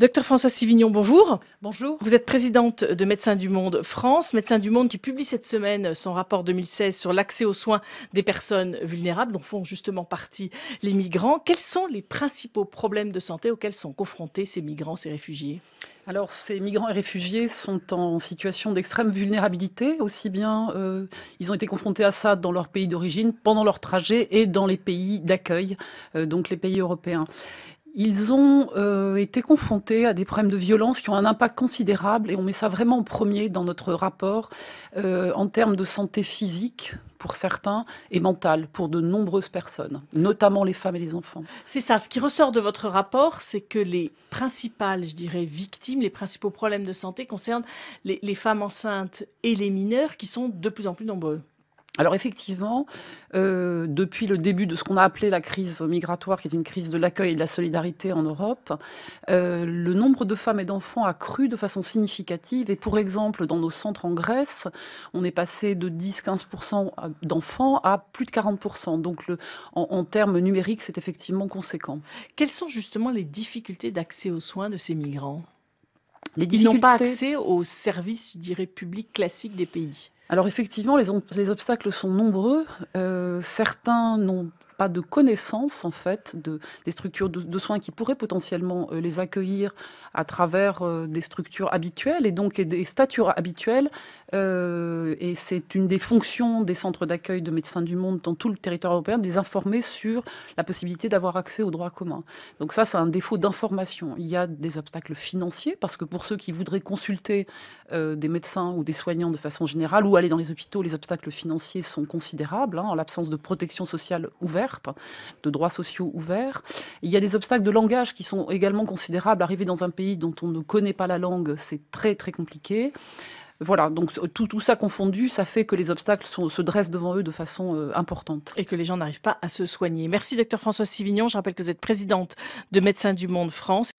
Docteur François Sivignon, bonjour. Bonjour. Vous êtes présidente de Médecins du Monde France, Médecins du Monde qui publie cette semaine son rapport 2016 sur l'accès aux soins des personnes vulnérables, dont font justement partie les migrants. Quels sont les principaux problèmes de santé auxquels sont confrontés ces migrants, ces réfugiés alors, ces migrants et réfugiés sont en situation d'extrême vulnérabilité, aussi bien euh, ils ont été confrontés à ça dans leur pays d'origine, pendant leur trajet et dans les pays d'accueil, euh, donc les pays européens. Ils ont euh, été confrontés à des problèmes de violence qui ont un impact considérable et on met ça vraiment en premier dans notre rapport euh, en termes de santé physique pour certains et mentale pour de nombreuses personnes, notamment les femmes et les enfants. C'est ça. Ce qui ressort de votre rapport, c'est que les principales, je dirais, victimes, les principaux problèmes de santé concernent les femmes enceintes et les mineurs qui sont de plus en plus nombreux. Alors effectivement, euh, depuis le début de ce qu'on a appelé la crise migratoire, qui est une crise de l'accueil et de la solidarité en Europe, euh, le nombre de femmes et d'enfants a cru de façon significative. Et pour exemple, dans nos centres en Grèce, on est passé de 10-15% d'enfants à plus de 40%. Donc en termes numériques, c'est effectivement conséquent. Quelles sont justement les difficultés d'accès aux soins de ces migrants ils n'ont pas accès aux services, je dirais, publics classiques des pays. Alors effectivement, les, obstacles sont nombreux. Euh, certains n'ont pas de connaissance en fait de, des structures de, soins qui pourraient potentiellement euh, les accueillir à travers euh, des structures habituelles et donc des statures habituelles. Euh, et c'est une des fonctions des centres d'accueil de médecins du monde dans tout le territoire européen, de les informer sur la possibilité d'avoir accès aux droits communs. Donc ça, c'est un défaut d'information. Il y a des obstacles financiers parce que pour ceux qui voudraient consulter des médecins ou des soignants de façon générale ou aller dans les hôpitaux, les obstacles financiers sont considérables hein, en l'absence de protection sociale ouverte. Hein, de droits sociaux ouverts. il y a des obstacles de langage qui sont également considérables. Arriver dans un pays dont on ne connaît pas la langue, c'est très très compliqué. Voilà, donc euh, tout, tout, ça confondu, ça fait que les obstacles se dressent devant eux de façon euh, importante. Et que les gens n'arrivent pas à se soigner. Merci docteur François Sivignon. Je rappelle que vous êtes présidente de Médecins du Monde France.